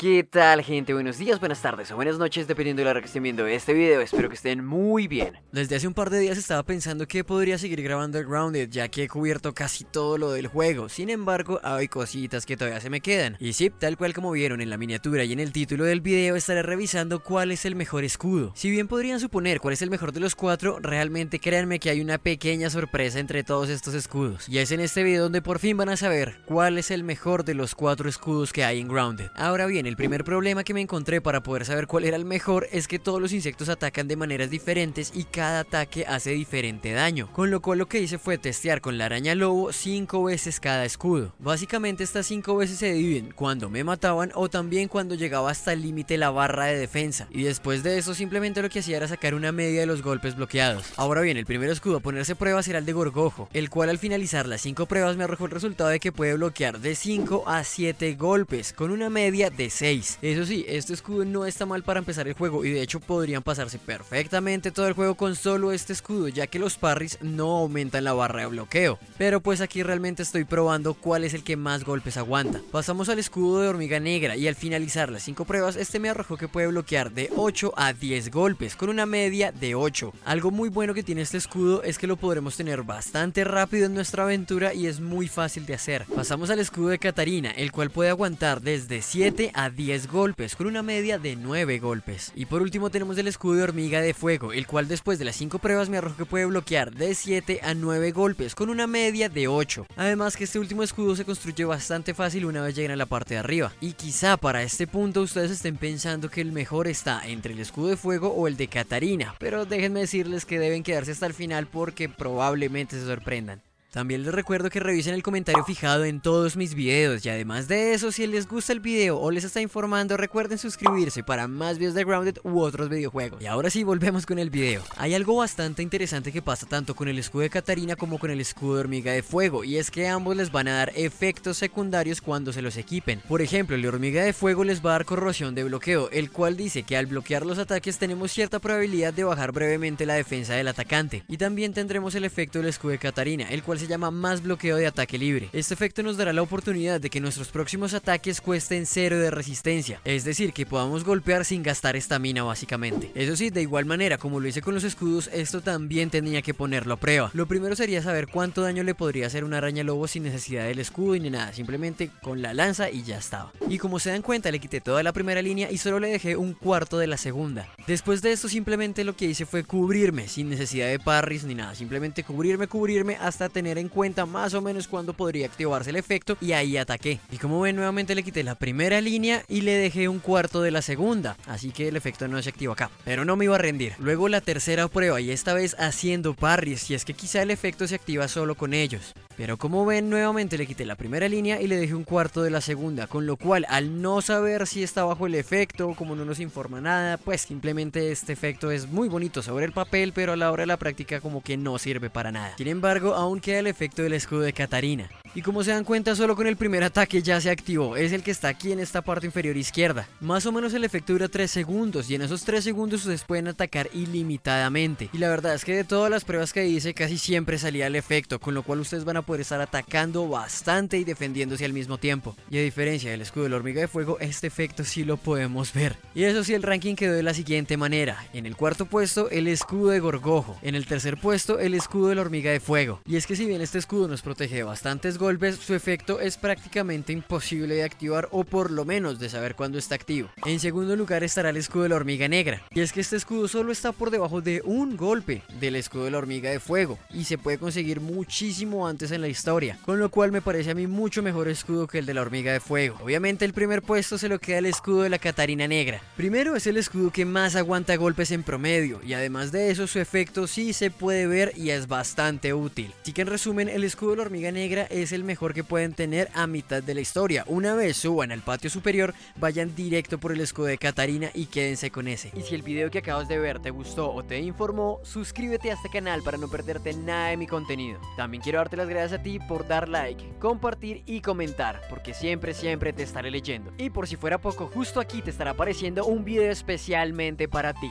¿Qué tal gente? Buenos días, buenas tardes o buenas noches dependiendo de la hora que estén viendo este video, espero que estén muy bien. Desde hace un par de días estaba pensando que podría seguir grabando el Grounded ya que he cubierto casi todo lo del juego, sin embargo hay cositas que todavía se me quedan. Y sí, tal cual como vieron en la miniatura y en el título del video estaré revisando cuál es el mejor escudo. Si bien podrían suponer cuál es el mejor de los cuatro, realmente créanme que hay una pequeña sorpresa entre todos estos escudos. Y es en este video donde por fin van a saber cuál es el mejor de los cuatro escudos que hay en Grounded. Ahora bien, el primer problema que me encontré para poder saber cuál era el mejor es que todos los insectos atacan de maneras diferentes y cada ataque hace diferente daño, con lo cual lo que hice fue testear con la araña lobo 5 veces cada escudo. Básicamente estas 5 veces se dividen cuando me mataban o también cuando llegaba hasta el límite la barra de defensa, y después de eso simplemente lo que hacía era sacar una media de los golpes bloqueados. Ahora bien, el primer escudo a ponerse pruebas era el de Gorgojo, el cual al finalizar las 5 pruebas me arrojó el resultado de que puede bloquear de 5 a 7 golpes, con una media de 6. Eso sí, este escudo no está mal para empezar el juego y de hecho podrían pasarse perfectamente todo el juego con solo este escudo, ya que los parries no aumentan la barra de bloqueo. Pero pues aquí realmente estoy probando cuál es el que más golpes aguanta. Pasamos al escudo de hormiga negra y al finalizar las 5 pruebas, este me arrojó que puede bloquear de 8 a 10 golpes, con una media de 8. Algo muy bueno que tiene este escudo es que lo podremos tener bastante rápido en nuestra aventura y es muy fácil de hacer. Pasamos al escudo de Katarina, el cual puede aguantar desde 7 a 10 golpes, con una media de 9 golpes. Y por último tenemos el escudo de hormiga de fuego, el cual después de las 5 pruebas me arrojó que puede bloquear de 7 a 9 golpes, con una media de 8. Además que este último escudo se construye bastante fácil una vez lleguen a la parte de arriba. Y quizá para este punto ustedes estén pensando que el mejor está entre el escudo de fuego o el de Catarina, pero déjenme decirles que deben quedarse hasta el final porque probablemente se sorprendan. También les recuerdo que revisen el comentario fijado en todos mis videos y además de eso, si les gusta el video o les está informando, recuerden suscribirse para más videos de Grounded u otros videojuegos. Y ahora sí, volvemos con el video. Hay algo bastante interesante que pasa tanto con el escudo de Katarina como con el escudo de Hormiga de Fuego y es que ambos les van a dar efectos secundarios cuando se los equipen. Por ejemplo, el Hormiga de Fuego les va a dar corrosión de bloqueo, el cual dice que al bloquear los ataques tenemos cierta probabilidad de bajar brevemente la defensa del atacante. Y también tendremos el efecto del escudo de Katarina, el cual se llama más bloqueo de ataque libre. Este efecto nos dará la oportunidad de que nuestros próximos ataques cuesten cero de resistencia, es decir, que podamos golpear sin gastar estamina básicamente. Eso sí, de igual manera como lo hice con los escudos, esto también tenía que ponerlo a prueba. Lo primero sería saber cuánto daño le podría hacer una araña lobo sin necesidad del escudo y ni nada, simplemente con la lanza y ya estaba. Y como se dan cuenta, le quité toda la primera línea y solo le dejé un cuarto de la segunda. Después de esto simplemente lo que hice fue cubrirme, sin necesidad de parries ni nada, simplemente cubrirme, cubrirme hasta tener en cuenta más o menos cuándo podría activarse el efecto y ahí ataqué. Y como ven nuevamente le quité la primera línea y le dejé un cuarto de la segunda, así que el efecto no se activó acá. Pero no me iba a rendir. Luego la tercera prueba y esta vez haciendo parries y es que quizá el efecto se activa solo con ellos. Pero como ven, nuevamente le quité la primera línea y le dejé un cuarto de la segunda, con lo cual al no saber si está bajo el efecto, como no nos informa nada, pues simplemente este efecto es muy bonito sobre el papel, pero a la hora de la práctica como que no sirve para nada. Sin embargo, aún queda el efecto del escudo de Katarina. Y como se dan cuenta, solo con el primer ataque ya se activó, es el que está aquí en esta parte inferior izquierda. Más o menos el efecto dura 3 segundos y en esos 3 segundos ustedes pueden atacar ilimitadamente. Y la verdad es que de todas las pruebas que hice casi siempre salía el efecto, con lo cual ustedes van a poder estar atacando bastante y defendiéndose al mismo tiempo. Y a diferencia del escudo de la hormiga de fuego, este efecto sí lo podemos ver. Y eso sí, el ranking quedó de la siguiente manera. En el cuarto puesto, el escudo de Gorgojo. En el tercer puesto, el escudo de la hormiga de fuego. Y es que si bien este escudo nos protege de bastantes golpes su efecto es prácticamente imposible de activar o por lo menos de saber cuándo está activo. En segundo lugar estará el escudo de la hormiga negra, y es que este escudo solo está por debajo de un golpe del escudo de la hormiga de fuego, y se puede conseguir muchísimo antes en la historia, con lo cual me parece a mí mucho mejor escudo que el de la hormiga de fuego. Obviamente el primer puesto se lo queda el escudo de la Catarina negra. Primero es el escudo que más aguanta golpes en promedio, y además de eso su efecto sí se puede ver y es bastante útil. Así que en resumen, el escudo de la hormiga negra es es el mejor que pueden tener a mitad de la historia. Una vez suban al patio superior, vayan directo por el escudo de Catarina y quédense con ese. Y si el video que acabas de ver te gustó o te informó, suscríbete a este canal para no perderte nada de mi contenido. También quiero darte las gracias a ti por dar like, compartir y comentar, porque siempre, siempre te estaré leyendo. Y por si fuera poco, justo aquí te estará apareciendo un video especialmente para ti.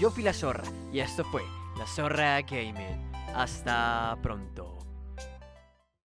Yo fui la zorra y esto fue la zorra gaming. Hasta pronto.